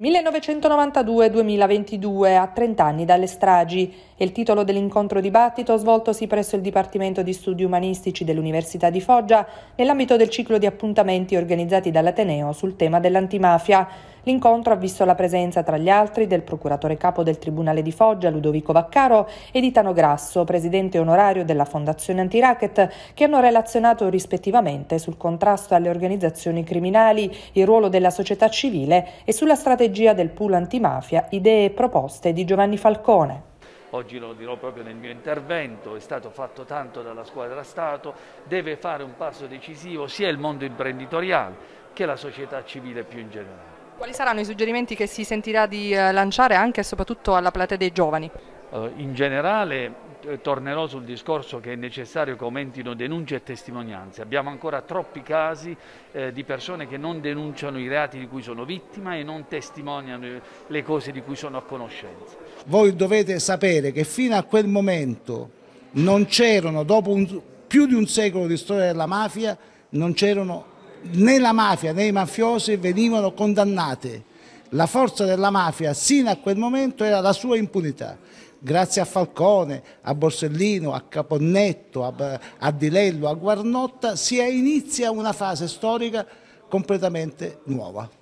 1992-2022, a 30 anni dalle stragi, è il titolo dell'incontro dibattito svoltosi presso il Dipartimento di Studi Umanistici dell'Università di Foggia nell'ambito del ciclo di appuntamenti organizzati dall'Ateneo sul tema dell'antimafia. L'incontro ha visto la presenza tra gli altri del procuratore capo del Tribunale di Foggia Ludovico Vaccaro e di Tano Grasso, presidente onorario della Fondazione Antiracket, che hanno relazionato rispettivamente sul contrasto alle organizzazioni criminali, il ruolo della società civile e sulla strategia del pool antimafia, idee e proposte di Giovanni Falcone oggi lo dirò proprio nel mio intervento, è stato fatto tanto dalla squadra Stato, deve fare un passo decisivo sia il mondo imprenditoriale che la società civile più in generale. Quali saranno i suggerimenti che si sentirà di eh, lanciare anche e soprattutto alla platea dei giovani? Eh, in generale eh, tornerò sul discorso che è necessario che aumentino denunce e testimonianze. Abbiamo ancora troppi casi eh, di persone che non denunciano i reati di cui sono vittima e non testimoniano le cose di cui sono a conoscenza. Voi dovete sapere che fino a quel momento non c'erano, dopo un, più di un secolo di storia della mafia, non c'erano né la mafia né i mafiosi venivano condannati. La forza della mafia sino a quel momento era la sua impunità. Grazie a Falcone, a Borsellino, a Caponnetto, a, a Dilello, a Guarnotta si inizia una fase storica completamente nuova.